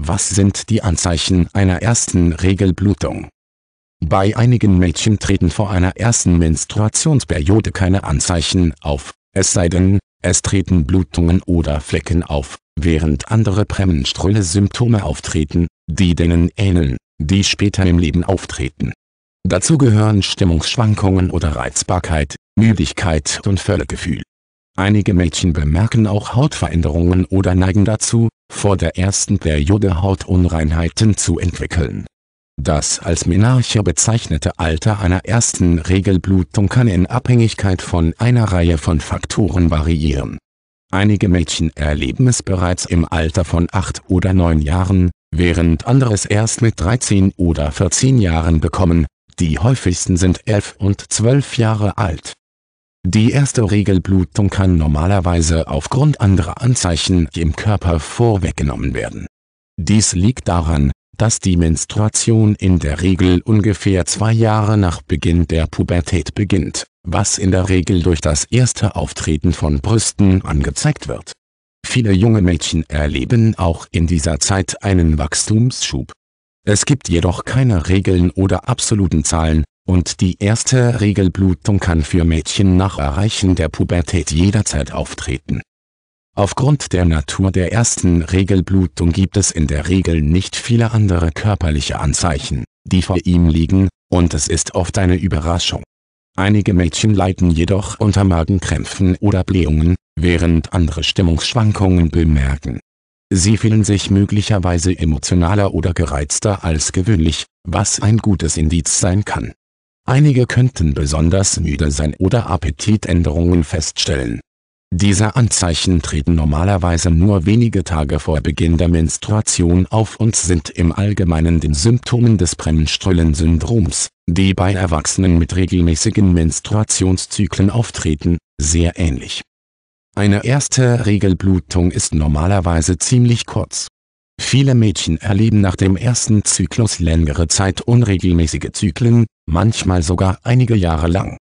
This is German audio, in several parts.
Was sind die Anzeichen einer ersten Regelblutung? Bei einigen Mädchen treten vor einer ersten Menstruationsperiode keine Anzeichen auf, es sei denn, es treten Blutungen oder Flecken auf, während andere prämenstruelle Symptome auftreten, die denen ähneln, die später im Leben auftreten. Dazu gehören Stimmungsschwankungen oder Reizbarkeit, Müdigkeit und Völlegefühl. Einige Mädchen bemerken auch Hautveränderungen oder neigen dazu, vor der ersten Periode Hautunreinheiten zu entwickeln. Das als Menarche bezeichnete Alter einer ersten Regelblutung kann in Abhängigkeit von einer Reihe von Faktoren variieren. Einige Mädchen erleben es bereits im Alter von acht oder neun Jahren, während andere es erst mit 13 oder 14 Jahren bekommen, die häufigsten sind 11 und 12 Jahre alt. Die erste Regelblutung kann normalerweise aufgrund anderer Anzeichen im Körper vorweggenommen werden. Dies liegt daran, dass die Menstruation in der Regel ungefähr zwei Jahre nach Beginn der Pubertät beginnt, was in der Regel durch das erste Auftreten von Brüsten angezeigt wird. Viele junge Mädchen erleben auch in dieser Zeit einen Wachstumsschub. Es gibt jedoch keine Regeln oder absoluten Zahlen, und die erste Regelblutung kann für Mädchen nach Erreichen der Pubertät jederzeit auftreten. Aufgrund der Natur der ersten Regelblutung gibt es in der Regel nicht viele andere körperliche Anzeichen, die vor ihm liegen, und es ist oft eine Überraschung. Einige Mädchen leiden jedoch unter Magenkrämpfen oder Blähungen, während andere Stimmungsschwankungen bemerken. Sie fühlen sich möglicherweise emotionaler oder gereizter als gewöhnlich, was ein gutes Indiz sein kann Einige könnten besonders müde sein oder Appetitänderungen feststellen. Diese Anzeichen treten normalerweise nur wenige Tage vor Beginn der Menstruation auf und sind im Allgemeinen den Symptomen des Brennströhlen-Syndroms, die bei Erwachsenen mit regelmäßigen Menstruationszyklen auftreten, sehr ähnlich. Eine erste Regelblutung ist normalerweise ziemlich kurz. Viele Mädchen erleben nach dem ersten Zyklus längere Zeit unregelmäßige Zyklen, manchmal sogar einige Jahre lang.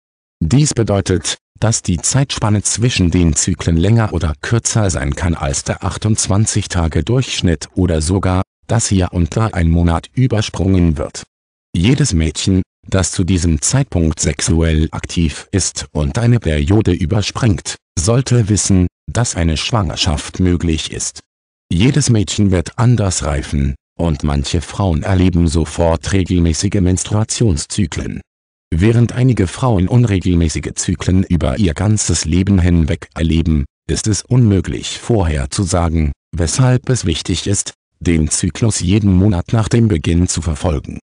Dies bedeutet, dass die Zeitspanne zwischen den Zyklen länger oder kürzer sein kann als der 28 Tage Durchschnitt oder sogar, dass hier und da ein Monat übersprungen wird. Jedes Mädchen, das zu diesem Zeitpunkt sexuell aktiv ist und eine Periode überspringt, sollte wissen, dass eine Schwangerschaft möglich ist. Jedes Mädchen wird anders reifen, und manche Frauen erleben sofort regelmäßige Menstruationszyklen. Während einige Frauen unregelmäßige Zyklen über ihr ganzes Leben hinweg erleben, ist es unmöglich vorherzusagen, weshalb es wichtig ist, den Zyklus jeden Monat nach dem Beginn zu verfolgen